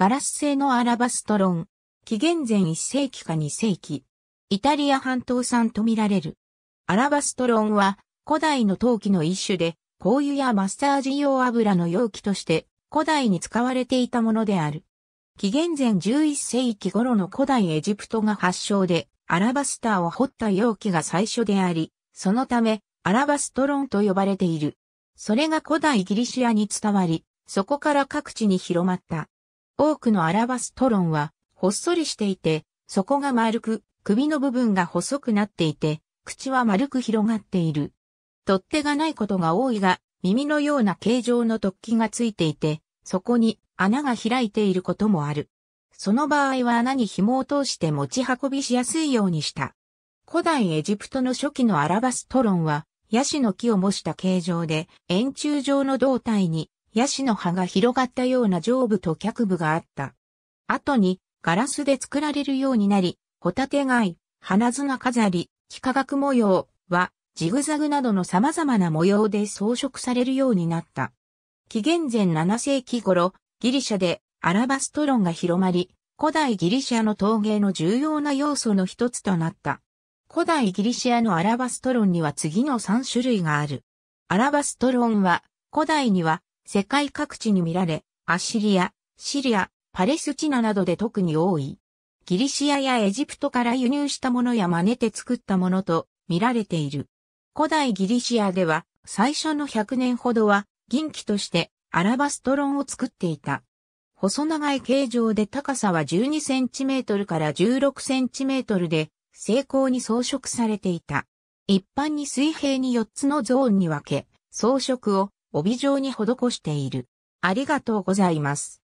ガラス製のアラバストロン。紀元前1世紀か2世紀。イタリア半島産とみられる。アラバストロンは古代の陶器の一種で、香油やマッサージ用油の容器として古代に使われていたものである。紀元前11世紀頃の古代エジプトが発祥で、アラバスターを掘った容器が最初であり、そのため、アラバストロンと呼ばれている。それが古代ギリシアに伝わり、そこから各地に広まった。多くのアラバストロンは、ほっそりしていて、底が丸く、首の部分が細くなっていて、口は丸く広がっている。取っ手がないことが多いが、耳のような形状の突起がついていて、そこに穴が開いていることもある。その場合は穴に紐を通して持ち運びしやすいようにした。古代エジプトの初期のアラバストロンは、ヤシの木を模した形状で円柱状の胴体にヤシの葉が広がったような上部と脚部があった。後に、ガラスで作られるようになり、ホタテ貝、花綱飾り、幾何学模様は、ジグザグなどの様々な模様で装飾されるようになった。紀元前7世紀頃、ギリシャでアラバストロンが広まり、古代ギリシャの陶芸の重要な要素の一つとなった。古代ギリシアのアラバストロンには次の3種類がある。アラバストロンは、古代には世界各地に見られ、アッシリア、シリア、パレスチナなどで特に多い。ギリシアやエジプトから輸入したものや真似て作ったものと見られている。古代ギリシアでは最初の100年ほどは銀器としてアラバストロンを作っていた。細長い形状で高さは12センチメートルから16センチメートルで精巧に装飾されていた。一般に水平に4つのゾーンに分け、装飾を帯状に施している。ありがとうございます。